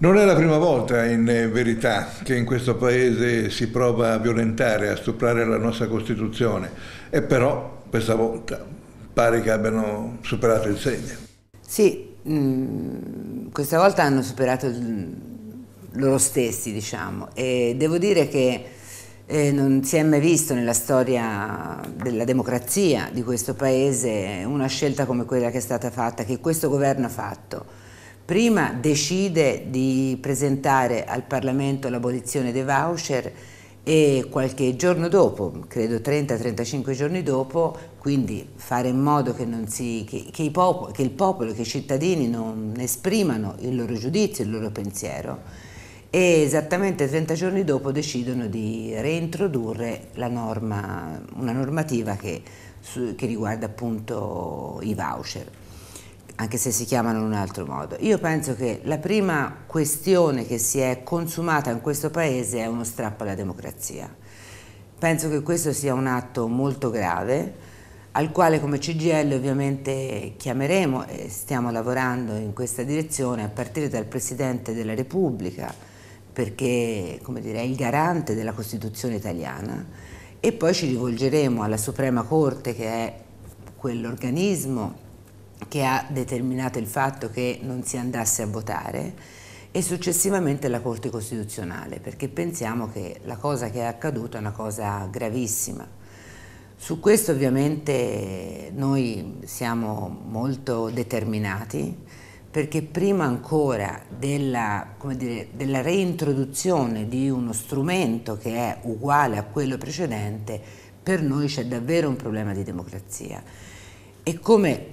Non è la prima volta, in verità, che in questo Paese si prova a violentare, a stuprare la nostra Costituzione, e però questa volta pare che abbiano superato il segno. Sì, mh, mm, questa volta hanno superato loro stessi, diciamo, e devo dire che eh, non si è mai visto nella storia della democrazia di questo Paese una scelta come quella che è stata fatta, che questo governo ha fatto prima decide di presentare al Parlamento l'abolizione dei voucher e qualche giorno dopo, credo 30-35 giorni dopo, quindi fare in modo che, si, che, che, popoli, che, il popolo, che i cittadini non esprimano il loro giudizio, il loro pensiero e esattamente 30 giorni dopo decidono di reintrodurre norma, una normativa che, su, che riguarda appunto i voucher anche se si chiamano in un altro modo. Io penso che la prima questione che si è consumata in questo Paese è uno strappo alla democrazia. Penso che questo sia un atto molto grave, al quale come CGL ovviamente chiameremo e stiamo lavorando in questa direzione a partire dal Presidente della Repubblica, perché dire, è il garante della Costituzione italiana, e poi ci rivolgeremo alla Suprema Corte che è quell'organismo che ha determinato il fatto che non si andasse a votare e successivamente la Corte Costituzionale, perché pensiamo che la cosa che è accaduta è una cosa gravissima. Su questo ovviamente noi siamo molto determinati perché prima ancora della, dire, della reintroduzione di uno strumento che è uguale a quello precedente, per noi c'è davvero un problema di democrazia. E come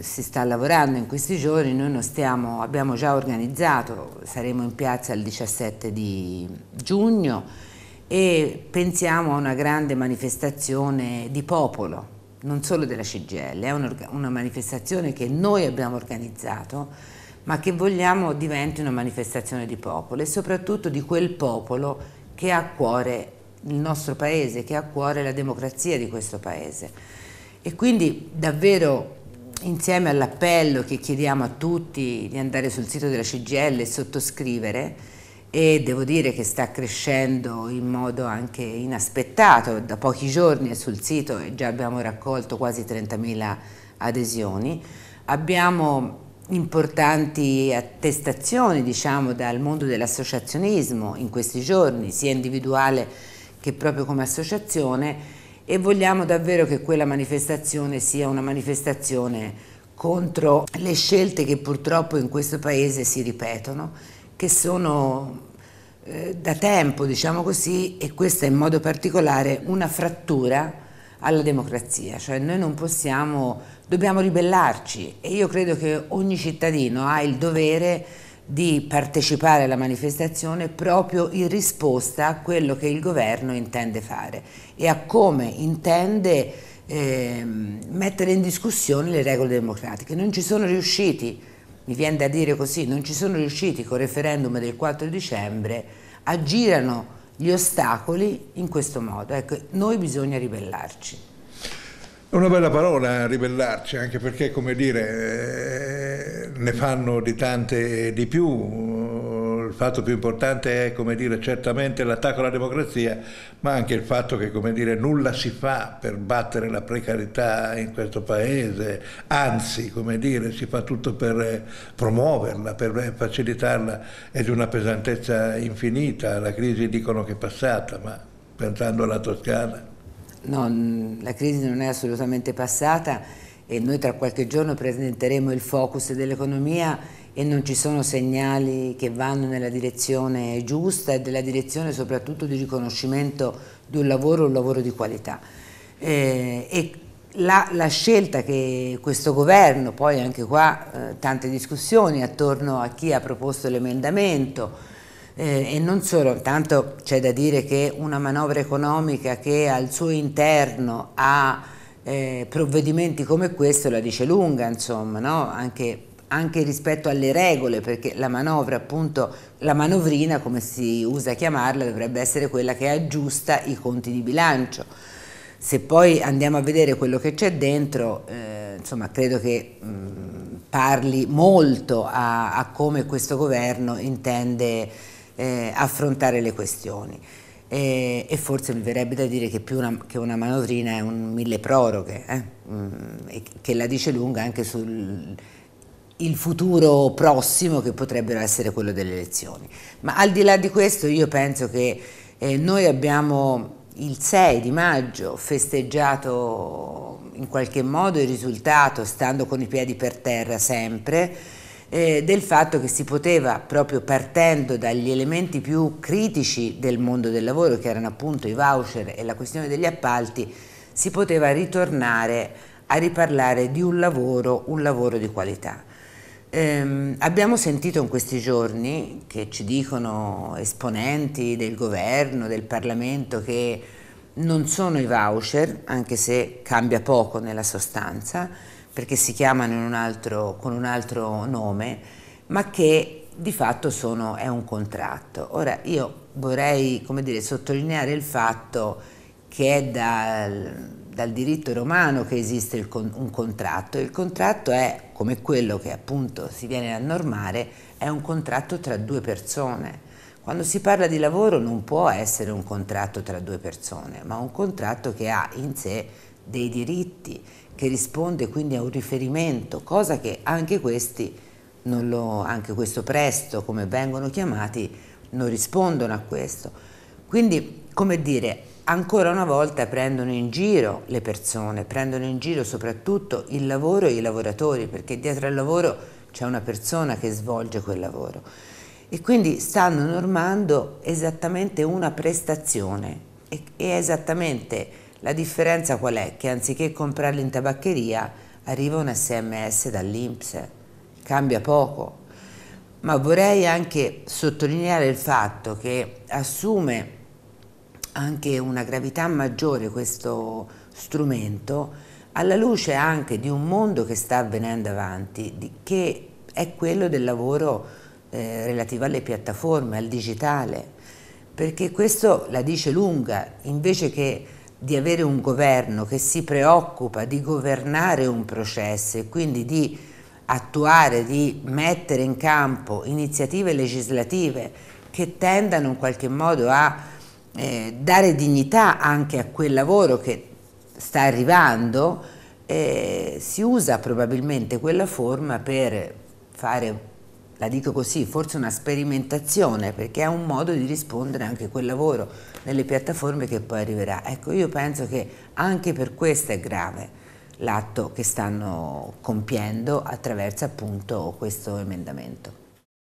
si sta lavorando in questi giorni, noi stiamo, abbiamo già organizzato, saremo in piazza il 17 di giugno e pensiamo a una grande manifestazione di popolo, non solo della CGL, è una manifestazione che noi abbiamo organizzato ma che vogliamo diventi una manifestazione di popolo e soprattutto di quel popolo che ha a cuore il nostro paese, che ha a cuore la democrazia di questo paese. E quindi davvero insieme all'appello che chiediamo a tutti di andare sul sito della CGL e sottoscrivere, e devo dire che sta crescendo in modo anche inaspettato, da pochi giorni è sul sito e già abbiamo raccolto quasi 30.000 adesioni, abbiamo importanti attestazioni diciamo, dal mondo dell'associazionismo in questi giorni, sia individuale che proprio come associazione, e vogliamo davvero che quella manifestazione sia una manifestazione contro le scelte che purtroppo in questo paese si ripetono, che sono eh, da tempo, diciamo così, e questa in modo particolare una frattura alla democrazia, cioè noi non possiamo, dobbiamo ribellarci e io credo che ogni cittadino ha il dovere di partecipare alla manifestazione proprio in risposta a quello che il governo intende fare e a come intende eh, mettere in discussione le regole democratiche. Non ci sono riusciti, mi viene da dire così, non ci sono riusciti col referendum del 4 dicembre, aggirano gli ostacoli in questo modo. Ecco, noi bisogna ribellarci. È una bella parola ribellarci, anche perché, come dire, ne fanno di tante di più. Il fatto più importante è dire, certamente l'attacco alla democrazia, ma anche il fatto che dire, nulla si fa per battere la precarietà in questo paese, anzi dire, si fa tutto per promuoverla, per facilitarla, è di una pesantezza infinita. La crisi dicono che è passata, ma pensando alla Toscana. No, la crisi non è assolutamente passata e noi tra qualche giorno presenteremo il focus dell'economia e non ci sono segnali che vanno nella direzione giusta e della direzione soprattutto di riconoscimento di un lavoro, un lavoro di qualità. Eh, e la, la, scelta che questo governo, poi anche qua eh, tante discussioni attorno a chi ha proposto l'emendamento, eh, e non solo, tanto c'è da dire che una manovra economica che al suo interno ha eh, provvedimenti come questo la dice lunga, insomma, no? anche, anche, rispetto alle regole, perché la manovra, appunto, la manovrina, come si usa chiamarla, dovrebbe essere quella che aggiusta i conti di bilancio. Se poi andiamo a vedere quello che c'è dentro, eh, insomma, credo che mh, mm, parli molto a, a, come questo governo intende eh, affrontare le questioni e, e, forse mi verrebbe da dire che più una, che una manovrina è un mille proroghe, eh? mm, che la dice lunga anche sul futuro prossimo che potrebbero essere quello delle elezioni. Ma al di là di questo io penso che eh, noi abbiamo il 6 di maggio festeggiato in qualche modo il risultato, stando con i piedi per terra sempre, eh, del fatto che si poteva, proprio partendo dagli elementi più critici del mondo del lavoro, che erano appunto i voucher e la questione degli appalti, si poteva ritornare a riparlare di un lavoro, un lavoro di qualità. Eh, abbiamo sentito in questi giorni che ci dicono esponenti del governo, del Parlamento, che non sono i voucher, anche se cambia poco nella sostanza, perché si chiamano un altro, con un altro nome, ma che di fatto sono, è un contratto. Ora io vorrei dire, sottolineare il fatto che è dal, dal diritto romano che esiste il, un contratto. Il contratto è, come quello che appunto si viene a normare, è un contratto tra due persone. Quando si parla di lavoro non può essere un contratto tra due persone, ma un contratto che ha in sé dei diritti, che risponde quindi a un riferimento, cosa che anche questi, lo, anche questo presto, come vengono chiamati, non rispondono a questo. Quindi, come dire, ancora una volta prendono in giro le persone, prendono in giro soprattutto il lavoro e i lavoratori, perché dietro al lavoro c'è una persona che svolge quel lavoro. E quindi stanno normando esattamente una prestazione, e, esattamente la differenza qual è? Che anziché comprarli in tabaccheria arriva un sms dall'Inps, cambia poco. Ma vorrei anche sottolineare il fatto che assume anche una gravità maggiore questo strumento alla luce anche di un mondo che sta avvenendo avanti, che è quello del lavoro eh, relativo alle piattaforme, al digitale, perché questo la dice lunga, invece che di avere un governo che si preoccupa di governare un processo e quindi di attuare, di mettere in campo iniziative legislative che tendano in qualche modo a eh, dare dignità anche a quel lavoro che sta arrivando, eh, si usa probabilmente quella forma per fare la dico così, forse una sperimentazione, perché è un modo di rispondere anche a quel lavoro nelle piattaforme che poi arriverà. Ecco, io penso che anche per questo è grave l'atto che stanno compiendo attraverso appunto questo emendamento.